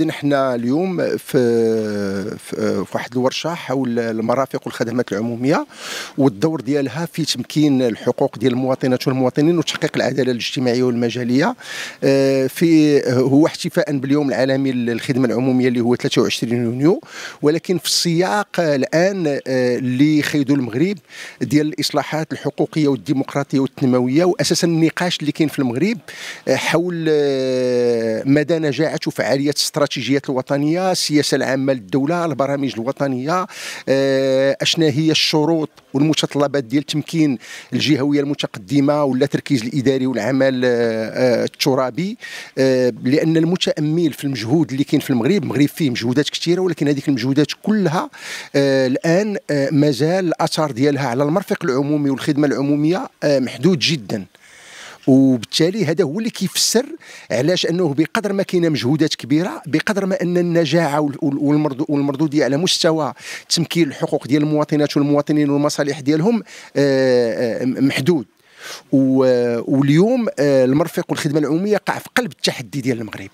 اذا حنا اليوم في, في واحد الورشه حول المرافق والخدمات العموميه والدور ديالها في تمكين الحقوق ديال المواطنات والمواطنين وتحقيق العداله الاجتماعيه والمجاليه آه، في هو احتفاء باليوم العالمي للخدمه العموميه اللي هو 23 يونيو ولكن في السياق الان اللي آه، خيدو المغرب ديال الاصلاحات الحقوقيه والديمقراطيه والتنمويه واساسا النقاش اللي كاين في المغرب آه، حول مدى نجاعه وفعاليه استراتيجيه الاستراتيجيات الوطنيه السياسه العامه للدوله البرامج الوطنيه آه، اشنا هي الشروط والمتطلبات ديال تمكين الجهويه المتقدمه ولا التركيز الاداري والعمل آه، آه، الترابي لان المتامل في المجهود اللي كاين في المغرب المغرب فيه مجهودات كثيره ولكن هذيك المجهودات كلها الان مازال الاثار ديالها على المرفق العمومي والخدمه العموميه محدود جدا وبالتالي هذا هو اللي كيفسر علاش انه بقدر ما كاينه مجهودات كبيره بقدر ما ان النجاعه والمردوديه على مستوى تمكين الحقوق ديال المواطنات والمواطنين والمصالح ديالهم آه، آه، محدود واليوم آه، المرفق والخدمه العموميه قاع في قلب التحدي ديال المغرب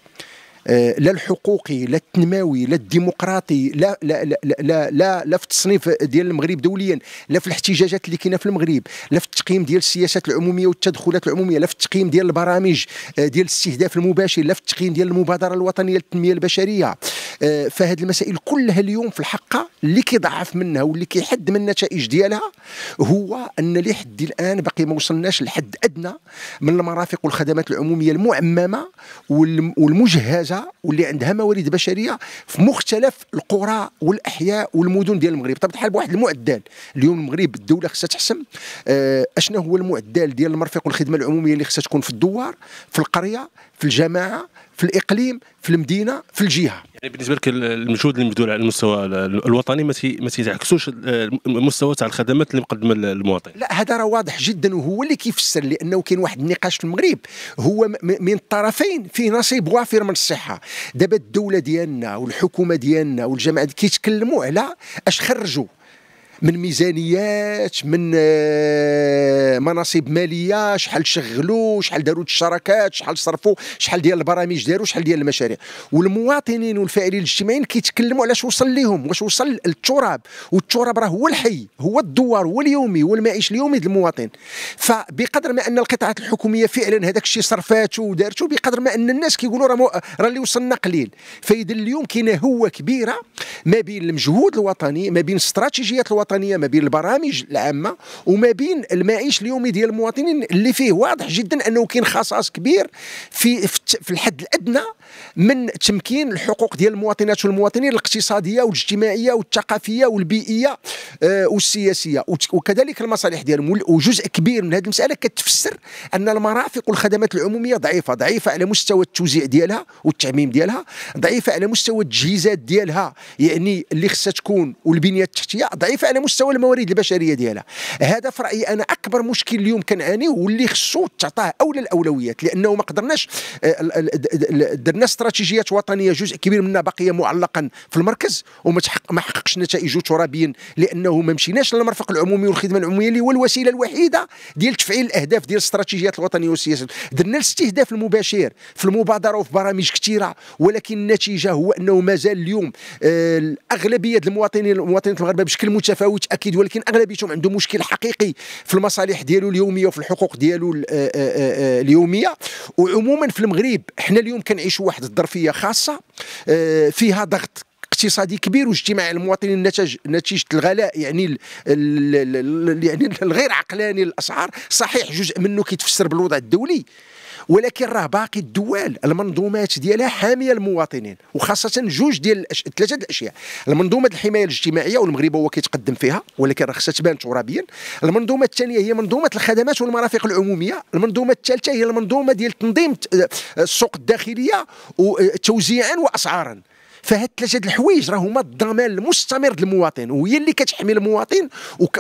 آه، لا الحقوقي لا التنموي لا الديمقراطي لا لا لا لا, لا, لا في التصنيف ديال المغرب دوليا لا في الاحتجاجات اللي كاينه في المغرب لا في التقييم ديال السياسات العموميه والتدخلات العموميه لا في التقييم ديال البرامج آه، ديال الاستهداف المباشر لا في التقييم ديال المبادره الوطنيه للتنميه البشريه آه، فهاد المسائل كلها اليوم في الحقه اللي كيضعف منها واللي كيحد من النتائج ديالها هو ان لحد الان باقي ما وصلناش لحد ادنى من المرافق والخدمات العموميه المعممه والمجهزه واللي عندها موارد بشريه في مختلف القرى والاحياء والمدن ديال المغرب طب الحال بواحد المعدل اليوم المغرب الدوله خصها تحسم آه، اشنا هو المعدل ديال المرفق والخدمه العموميه اللي خصها تكون في الدوار في القريه في الجماعه في الاقليم في المدينه في الجهه يعني بالنسبه لك المجهود اللي مبذول على المستوى الوطني ما تيعكسوش المستوى آه، تاع الخدمات اللي مقدمه للمواطن لا هذا راه واضح جدا وهو اللي كيفسر لانه كاين واحد النقاش في المغرب هو من الطرفين فيه نصيب وافر من الصحه دابا الدوله ديالنا والحكومه ديالنا والجماعه كيتكلموا على اش خرجوا من ميزانيات من آه، مناصب ماليه شحال شغلوا شحال داروا الشراكات شحال صرفوا شحال ديال البرامج داروا شحال ديال المشاريع والمواطنين والفاعلين الاجتماعيين كيتكلموا علاش وصل لهم واش وصل للتراب والتراب راه هو الحي هو الدوار هو اليومي هو المعيش اليومي ديال المواطن فبقدر ما ان القطاعات الحكوميه فعلا هذاك الشيء صرفاته ودارته بقدر ما ان الناس كيقولوا راه راه اللي وصلنا قليل فاذا اليوم كاينه هوه كبيره ما بين المجهود الوطني ما بين استراتيجيات الوطني الوطنيه ما بين البرامج العامه وما بين المعيش اليومي ديال المواطنين اللي فيه واضح جدا انه كاين خصاص كبير في في الحد الادنى من تمكين الحقوق ديال المواطنات والمواطنين الاقتصاديه والاجتماعيه والثقافيه والبيئيه آه، والسياسيه وكذلك المصالح ديالهم وجزء كبير من هذه المساله كتفسر ان المرافق والخدمات العموميه ضعيفه ضعيفه على مستوى التوزيع ديالها والتعميم ديالها ضعيفه على مستوى التجهيزات ديالها يعني اللي خصها تكون والبنيه التحتيه ضعيفه على مستوى الموارد البشريه ديالها هذا في رايي انا اكبر مشكل اليوم كنعانيه واللي خصو تعطاه اولى الاولويات لانه ما قدرناش آه، درنا استراتيجيات وطنيه جزء كبير منها بقي معلقا في المركز وما ما حققش نتائجه ترابيا لانه ما مشيناش للمرفق العمومي والخدمه العموميه اللي هو الوسيله الوحيده ديال تفعيل الاهداف ديال الاستراتيجيات الوطنيه والسياسه درنا الاستهداف المباشر في المبادره وفي برامج كثيره ولكن النتيجه هو انه مازال اليوم آه، اغلبيه المواطنين المواطنات المغاربه بشكل متفاوت متفاوت اكيد ولكن اغلبيتهم عندهم مشكل حقيقي في المصالح ديالو اليوميه وفي الحقوق ديالو آه، آه، آه، اليوميه وعموما في المغرب حنا اليوم كنعيشوا واحد الظرفيه خاصه فيها ضغط اقتصادي كبير واجتماعي المواطنين نتج نتيجه الغلاء يعني الـ الـ الـ يعني الغير عقلاني للاسعار صحيح جزء منه كيتفسر بالوضع الدولي ولكن راه باقي الدول المنظومات ديالها حاميه المواطنين وخاصه جوج ديال الأش... ثلاثه الاشياء المنظومه الحمايه الاجتماعيه والمغرب هو كيتقدم فيها ولكن راه خصها تبان ترابيا المنظومه الثانيه هي منظومه الخدمات والمرافق العموميه المنظومه الثالثه هي المنظومه ديال تنظيم آه، السوق الداخليه آه، توزيعا واسعارا فهاد ثلاثه الحوايج راهما الضمان المستمر للمواطن وهي اللي كتحمي المواطن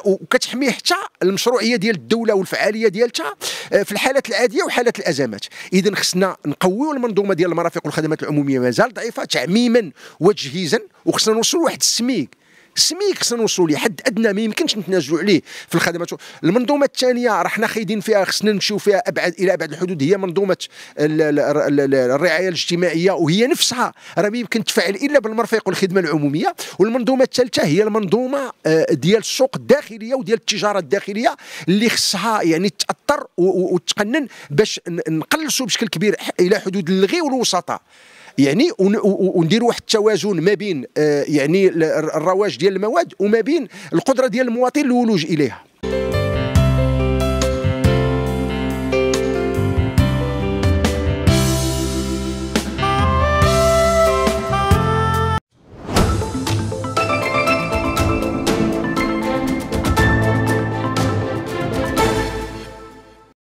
وكتحمي حتى المشروعيه ديال الدوله والفعاليه ديالتها آه، في الحالات العاديه وحالات الازمات اذا خصنا نقويو المنظومه ديال المرافق والخدمات العموميه مازال ضعيفه تعميما وتجهيزا وخصنا نوصلوا لواحد السميك سميك خصنا نوصلوا ليه حد ادنى ما يمكنش نتنازلوا عليه في الخدمات المنظومه الثانيه راه حنا خايدين فيها خصنا نمشيو فيها ابعد الى ابعد الحدود هي منظومه الرعايه الاجتماعيه وهي نفسها راه ما يمكن تفعل الا بالمرفق والخدمه العموميه والمنظومه الثالثه هي المنظومه آه، ديال السوق الداخليه وديال التجاره الداخليه اللي خصها يعني تاثر وتقنن باش نقلصوا بشكل كبير الى حدود اللغي والوسطاء يعني وندير واحد التوازن ما بين آه، يعني الرواج ديال المواد وما بين القدره ديال المواطن الولوج اليها